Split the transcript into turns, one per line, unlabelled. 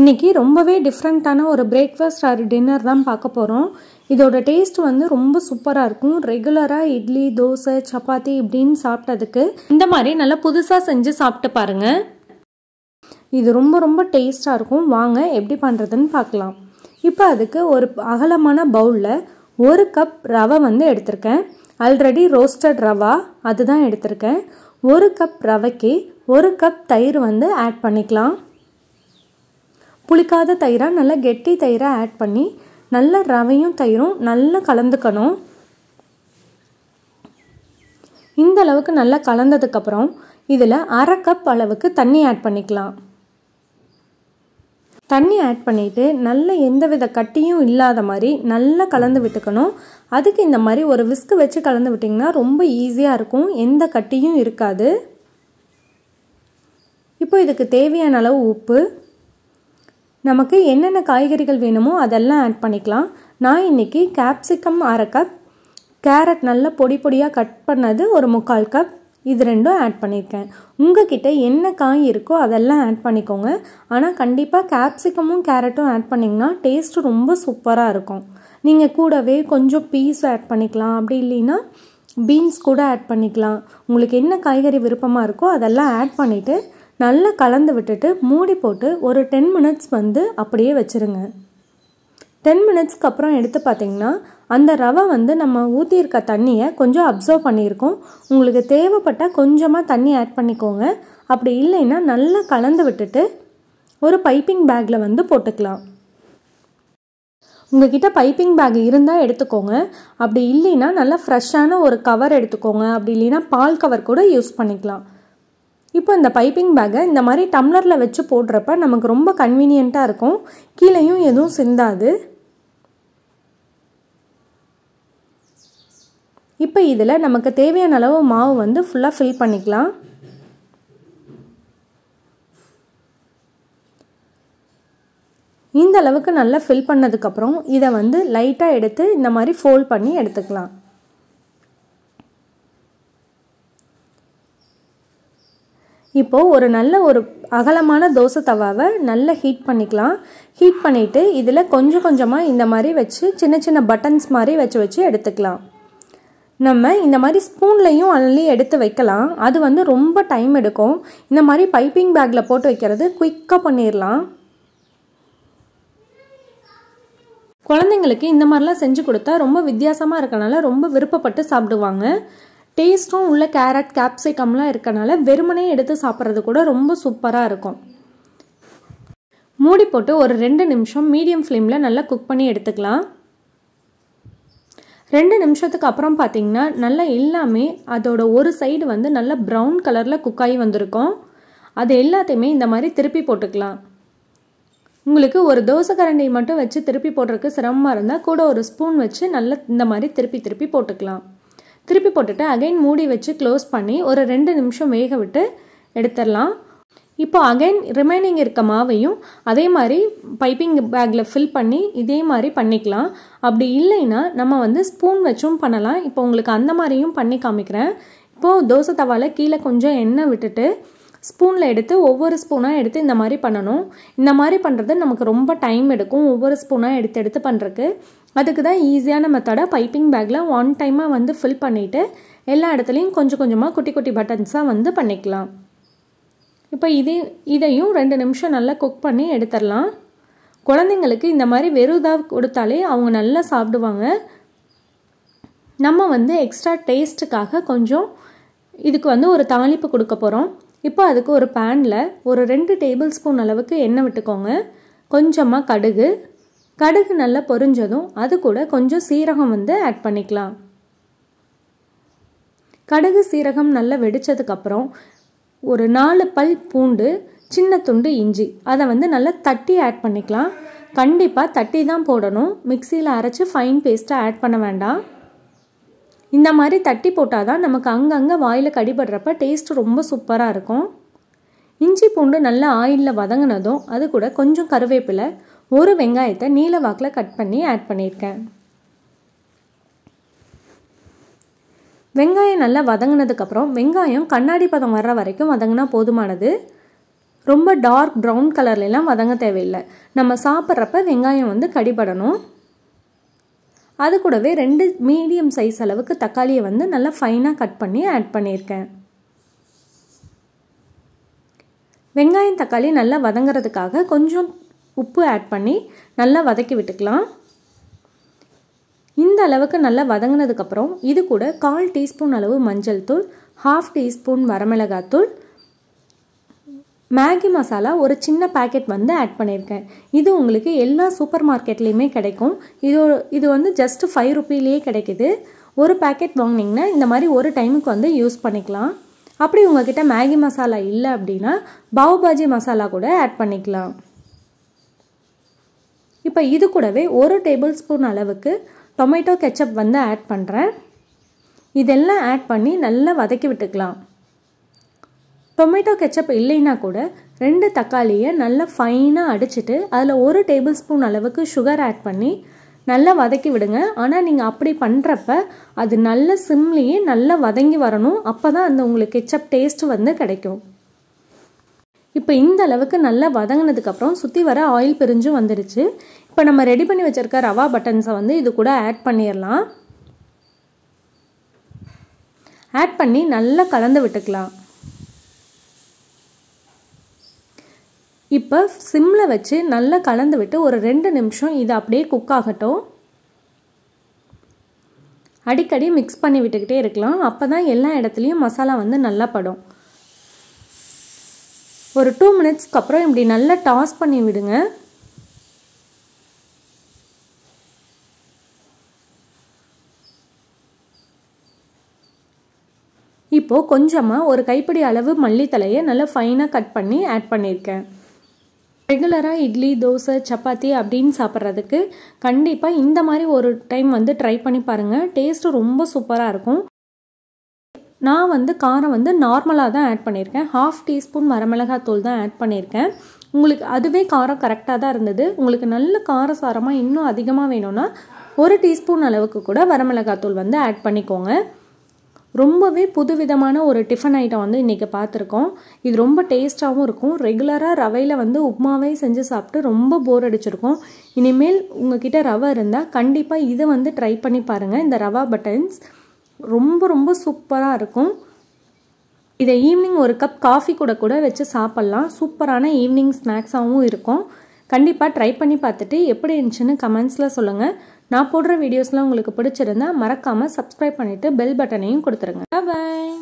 இன்றைக்கி ரொம்பவே டிஃப்ரெண்ட்டான ஒரு பிரேக்ஃபாஸ்ட் ஆர் டின்னர் தான் பார்க்க போகிறோம் இதோட டேஸ்ட் வந்து ரொம்ப சூப்பராக இருக்கும் ரெகுலராக இட்லி தோசை சப்பாத்தி இப்படின்னு சாப்பிட்டதுக்கு இந்த மாதிரி நல்லா புதுசாக செஞ்சு சாப்பிட்டு பாருங்கள் இது ரொம்ப ரொம்ப டேஸ்ட்டாக இருக்கும் வாங்க எப்படி பண்ணுறதுன்னு பார்க்கலாம் இப்போ அதுக்கு ஒரு அகலமான பவுலில் ஒரு கப் ரவை வந்து எடுத்திருக்கேன் ஆல்ரெடி ரோஸ்டட் ரவா அதுதான் எடுத்திருக்கேன் ஒரு கப் ரவைக்கு ஒரு கப் தயிர் வந்து ஆட் பண்ணிக்கலாம் புளிக்காத தயிராக நல்லா கெட்டி தயிராக ஆட் பண்ணி நல்ல ரவையும் தயிரும் நல்லா கலந்துக்கணும் இந்த அளவுக்கு நல்லா கலந்ததுக்கப்புறம் இதில் அரை கப் அளவுக்கு தண்ணி ஆட் பண்ணிக்கலாம் தண்ணி ஆட் பண்ணிவிட்டு நல்ல எந்தவித கட்டியும் இல்லாத மாதிரி நல்லா கலந்து விட்டுக்கணும் அதுக்கு இந்த மாதிரி ஒரு விஸ்கு வச்சு கலந்து விட்டிங்கன்னா ரொம்ப ஈஸியாக இருக்கும் எந்த கட்டியும் இருக்காது இப்போ இதுக்கு தேவையான அளவு உப்பு நமக்கு என்னென்ன காய்கறிகள் வேணுமோ அதெல்லாம் ஆட் பண்ணிக்கலாம் நான் இன்றைக்கி கேப்சிகம் அரை கப் கேரட் நல்லா பொடி பொடியாக கட் பண்ணது ஒரு முக்கால் கப் இது ரெண்டும் ஆட் பண்ணியிருக்கேன் உங்ககிட்ட என்ன காய் இருக்கோ அதெல்லாம் ஆட் பண்ணிக்கோங்க ஆனால் கண்டிப்பாக கேப்சிகமும் கேரட்டும் ஆட் பண்ணிங்கன்னா டேஸ்ட் ரொம்ப சூப்பராக இருக்கும் நீங்கள் கூடவே கொஞ்சம் பீஸ் ஆட் பண்ணிக்கலாம் அப்படி இல்லைன்னா பீன்ஸ் கூட ஆட் பண்ணிக்கலாம் உங்களுக்கு என்ன காய்கறி விருப்பமாக இருக்கோ அதெல்லாம் ஆட் பண்ணிவிட்டு நல்லா கலந்து விட்டுட்டு மூடி போட்டு ஒரு டென் மினிட்ஸ் வந்து அப்படியே வச்சுருங்க டென் மினிட்ஸ்க்கு அப்புறம் எடுத்து பார்த்திங்கன்னா அந்த ரவை வந்து நம்ம ஊற்றியிருக்க தண்ணியை கொஞ்சம் அப்சர்வ் பண்ணியிருக்கோம் உங்களுக்கு தேவைப்பட்டால் கொஞ்சமாக தண்ணி ஆட் பண்ணிக்கோங்க அப்படி இல்லைன்னா நல்லா கலந்து விட்டுட்டு ஒரு பைப்பிங் பேக்கில் வந்து போட்டுக்கலாம் உங்ககிட்ட பைப்பிங் பேக் இருந்தால் எடுத்துக்கோங்க அப்படி இல்லைன்னா நல்லா ஃப்ரெஷ்ஷான ஒரு கவர் எடுத்துக்கோங்க அப்படி இல்லைன்னா பால் கவர் கூட யூஸ் பண்ணிக்கலாம் இப்போ இந்த பைப்பிங் பேக்கை இந்த மாதிரி டம்ளரில் வச்சு போடுறப்ப நமக்கு ரொம்ப கன்வீனியண்ட்டாக இருக்கும் கீழேயும் எதுவும் சிந்தாது இப்போ இதில் நமக்கு தேவையான அளவு மாவு வந்து ஃபுல்லாக ஃபில் பண்ணிக்கலாம் இந்த அளவுக்கு நல்லா ஃபில் பண்ணதுக்கப்புறம் இதை வந்து லைட்டாக எடுத்து இந்த மாதிரி ஃபோல்ட் பண்ணி எடுத்துக்கலாம் இப்போது ஒரு நல்ல ஒரு அகலமான தோசை தவாவை நல்லா ஹீட் பண்ணிக்கலாம் ஹீட் பண்ணிவிட்டு இதில் கொஞ்சம் கொஞ்சமாக இந்த மாதிரி வச்சு சின்ன சின்ன பட்டன்ஸ் மாதிரி வச்சு வச்சு எடுத்துக்கலாம் நம்ம இந்த மாதிரி ஸ்பூன்லையும் அள்ளி எடுத்து வைக்கலாம் அது வந்து ரொம்ப டைம் எடுக்கும் இந்த மாதிரி பைப்பிங் பேக்கில் போட்டு வைக்கிறது குயிக்காக பண்ணிடலாம் குழந்தைங்களுக்கு இந்த மாதிரிலாம் செஞ்சு கொடுத்தா ரொம்ப வித்தியாசமாக இருக்கனால ரொம்ப விருப்பப்பட்டு சாப்பிடுவாங்க டேஸ்ட்டும் உள்ள கேரட் கேப்சிகம்லாம் இருக்கனால வெறுமனே எடுத்து சாப்பிட்றது கூட ரொம்ப சூப்பராக இருக்கும் மூடி போட்டு ஒரு ரெண்டு நிமிஷம் மீடியம் ஃப்ளேமில் நல்லா குக் பண்ணி எடுத்துக்கலாம் ரெண்டு நிமிஷத்துக்கு அப்புறம் பார்த்தீங்கன்னா நல்லா எல்லாமே அதோட ஒரு சைடு வந்து நல்லா ப்ரௌன் கலரில் குக் ஆகி வந்திருக்கும் அது எல்லாத்தையுமே இந்த மாதிரி திருப்பி போட்டுக்கலாம் உங்களுக்கு ஒரு தோசை கரண்டி மட்டும் வச்சு திருப்பி போடுறதுக்கு சிரமமாக இருந்தால் கூட ஒரு ஸ்பூன் வச்சு நல்லா இந்த மாதிரி திருப்பி திருப்பி போட்டுக்கலாம் திருப்பி போட்டுட்டு அகைன் மூடி வச்சு க்ளோஸ் பண்ணி ஒரு ரெண்டு நிமிஷம் வேக விட்டு எடுத்துடலாம் இப்போ அகைன் ரிமைனிங் இருக்க மாவையும் அதே மாதிரி பைப்பிங் பேக்கில் ஃபில் பண்ணி இதே மாதிரி பண்ணிக்கலாம் அப்படி இல்லைன்னா நம்ம வந்து ஸ்பூன் வச்சும் பண்ணலாம் இப்போ உங்களுக்கு அந்த மாதிரியும் பண்ணி காமிக்கிறேன் இப்போது தோசை தவாவில் கீழே கொஞ்சம் எண்ணெய் விட்டுட்டு ஸ்பூனில் எடுத்து ஒவ்வொரு ஸ்பூனாக எடுத்து இந்த மாதிரி பண்ணணும் இந்த மாதிரி பண்ணுறது நமக்கு ரொம்ப டைம் எடுக்கும் ஒவ்வொரு ஸ்பூனாக எடுத்து எடுத்து பண்ணுறக்கு அதுக்கு தான் ஈஸியான மெத்தடாக பைப்பிங் பேக்கில் ஒன் டைமாக வந்து ஃபில் பண்ணிவிட்டு எல்லா இடத்துலையும் கொஞ்சம் கொஞ்சமாக குட்டி குட்டி பட்டன்ஸாக வந்து பண்ணிக்கலாம் இப்போ இதையும் இதையும் ரெண்டு நிமிஷம் நல்லா குக் பண்ணி எடுத்துடலாம் குழந்தைங்களுக்கு இந்த மாதிரி வெறுதாக கொடுத்தாலே அவங்க நல்லா சாப்பிடுவாங்க நம்ம வந்து எக்ஸ்ட்ரா டேஸ்ட்டுக்காக கொஞ்சம் இதுக்கு வந்து ஒரு தாளிப்பு கொடுக்க போகிறோம் இப்போ அதுக்கு ஒரு பேனில் ஒரு ரெண்டு டேபிள் ஸ்பூன் அளவுக்கு எண்ணெய் விட்டுக்கோங்க கொஞ்சமாக கடுகு கடுகு நல்லா பொரிஞ்சதும் அது கூட கொஞ்சம் சீரகம் வந்து ஆட் பண்ணிக்கலாம் கடுகு சீரகம் நல்லா வெடித்ததுக்கப்புறம் ஒரு நாலு பல் பூண்டு சின்ன துண்டு இஞ்சி அதை வந்து நல்லா தட்டி ஆட் பண்ணிக்கலாம் கண்டிப்பாக தட்டி தான் போடணும் மிக்சியில் அரைச்சி ஃபைன் பேஸ்ட்டாக ஆட் பண்ண வேண்டாம் இந்த மாதிரி தட்டி போட்டால் தான் நமக்கு அங்கங்கே வாயில் கடிபடுறப்ப டேஸ்ட் ரொம்ப சூப்பராக இருக்கும் இஞ்சி பூண்டு நல்லா ஆயிலில் வதங்கினதும் அது கூட கொஞ்சம் கருவேப்பிலை ஒரு வெங்காயத்தை நீல வாக்கில் கட் பண்ணி ஆட் பண்ணியிருக்கேன் வெங்காயம் நல்லா வதங்கினதுக்கப்புறம் வெங்காயம் கண்ணாடி பதம் வர்ற வரைக்கும் வதங்கினா போதுமானது ரொம்ப டார்க் ப்ரௌன் கலர்லலாம் வதங்க தேவையில்லை நம்ம சாப்பிட்றப்ப வெங்காயம் வந்து கடிபடணும் அது கூடவே ரெண்டு மீடியம் சைஸ் அளவுக்கு தக்காளியை வந்து நல்லா ஃபைனாக கட் பண்ணி ஆட் பண்ணியிருக்கேன் வெங்காயம் தக்காளி நல்லா வதங்கிறதுக்காக கொஞ்சம் உப்பு ஆட் பண்ணி நல்லா வதக்கி விட்டுக்கலாம் இந்த அளவுக்கு நல்லா வதங்கினதுக்கப்புறம் இது கூட கால் டீஸ்பூன் அளவு மஞ்சள் தூள் ஹாஃப் டீஸ்பூன் வரமிளகாத்தூள் மேகி மசாலா ஒரு சின்ன பேக்கெட் வந்து ஆட் பண்ணியிருக்கேன் இது உங்களுக்கு எல்லா சூப்பர் மார்க்கெட்லேயுமே கிடைக்கும் இது இது வந்து ஜஸ்ட் ஃபைவ் ருப்பீலேயே கிடைக்கிது ஒரு பேக்கெட் வாங்கினீங்கன்னா இந்த மாதிரி ஒரு டைமுக்கு வந்து யூஸ் பண்ணிக்கலாம் அப்படி உங்ககிட்ட மேகி மசாலா இல்லை அப்படின்னா பாவ் பாஜி மசாலா கூட ஆட் பண்ணிக்கலாம் இப்போ இது கூடவே ஒரு டேபிள் ஸ்பூன் அளவுக்கு டொமேட்டோ கெச்சப் வந்து ஆட் பண்ணுறேன் இதெல்லாம் ஆட் பண்ணி நல்லா வதக்கி விட்டுக்கலாம் டொமேட்டோ கெச்சப் இல்லைன்னா கூட ரெண்டு தக்காளியை நல்லா ஃபைனாக அடிச்சுட்டு அதில் ஒரு டேபிள் ஸ்பூன் அளவுக்கு சுகர் ஆட் பண்ணி நல்லா வதக்கி விடுங்க ஆனால் நீங்கள் அப்படி பண்ணுறப்ப அது நல்ல சிம்லேயே நல்லா வதங்கி வரணும் அப்போ தான் அந்த உங்களுக்கு கெச்சப் டேஸ்ட்டு வந்து கிடைக்கும் இப்போ இந்த அளவுக்கு நல்லா வதங்கினதுக்கப்புறம் சுற்றி வர ஆயில் பிரிஞ்சும் வந்துடுச்சு இப்போ நம்ம ரெடி பண்ணி வச்சுருக்க ரவா பட்டன்ஸை வந்து இது கூட ஆட் பண்ணிடலாம் ஆட் பண்ணி நல்லா கலந்து விட்டுக்கலாம் இப்போ சிம்மில் வச்சு நல்லா கலந்து விட்டு ஒரு ரெண்டு நிமிஷம் இது அப்படியே குக் ஆகட்டும் அடிக்கடி மிக்ஸ் பண்ணி விட்டுக்கிட்டே இருக்கலாம் அப்போ தான் எல்லா இடத்துலையும் மசாலா வந்து நல்லா படும் ஒரு டூ மினிட்ஸ்க்கு அப்புறம் இப்படி நல்லா டாஸ் பண்ணி விடுங்க இப்போது கொஞ்சமாக ஒரு கைப்பிடி அளவு மல்லித்தலையை நல்லா ஃபைனாக கட் பண்ணி ஆட் பண்ணியிருக்கேன் ரெகுலராக இட்லி தோசை சப்பாத்தி அப்படின்னு சாப்பிட்றதுக்கு கண்டிப்பாக இந்த மாதிரி ஒரு டைம் வந்து ட்ரை பண்ணி பாருங்கள் டேஸ்ட்டு ரொம்ப சூப்பராக இருக்கும் நான் வந்து காரம் வந்து நார்மலாக தான் ஆட் பண்ணியிருக்கேன் ஹாஃப் டீஸ்பூன் மரமிளகாத்தூள் தான் ஆட் பண்ணியிருக்கேன் உங்களுக்கு அதுவே காரம் கரெக்டாக தான் இருந்தது உங்களுக்கு நல்ல காரசாரமாக இன்னும் அதிகமாக வேணும்னா ஒரு டீஸ்பூன் அளவுக்கு கூட வரமிளகாத்தூள் வந்து ஆட் பண்ணிக்கோங்க ரொம்பவே புதுவிதமான ஒரு டிஃபன் ஐட்டம் வந்து இன்றைக்கி பார்த்துருக்கோம் இது ரொம்ப டேஸ்ட்டாகவும் இருக்கும் ரெகுலராக ரவையில் வந்து உப்மாவே செஞ்சு சாப்பிட்டு ரொம்ப போர் அடிச்சிருக்கோம் இனிமேல் உங்ககிட்ட ரவை இருந்தால் கண்டிப்பாக இதை வந்து ட்ரை பண்ணி பாருங்கள் இந்த ரவா பட்டன்ஸ் ரொம்ப ரொம்ப சூப்பராக இருக்கும் இதை ஈவினிங் ஒரு கப் காஃபி கூட கூட வச்சு சாப்பிட்லாம் சூப்பரான ஈவினிங் ஸ்நாக்ஸாகவும் இருக்கும் கண்டிப்பாக ட்ரை பண்ணி பார்த்துட்டு எப்படி இருந்துச்சுன்னு கமெண்ட்ஸில் சொல்லுங்கள் நான் போடுற வீடியோஸ்லாம் உங்களுக்கு பிடிச்சிருந்தா மறக்காமல் சப்ஸ்கிரைப் பண்ணிவிட்டு பெல் பட்டனையும் கொடுத்துருங்க பாய்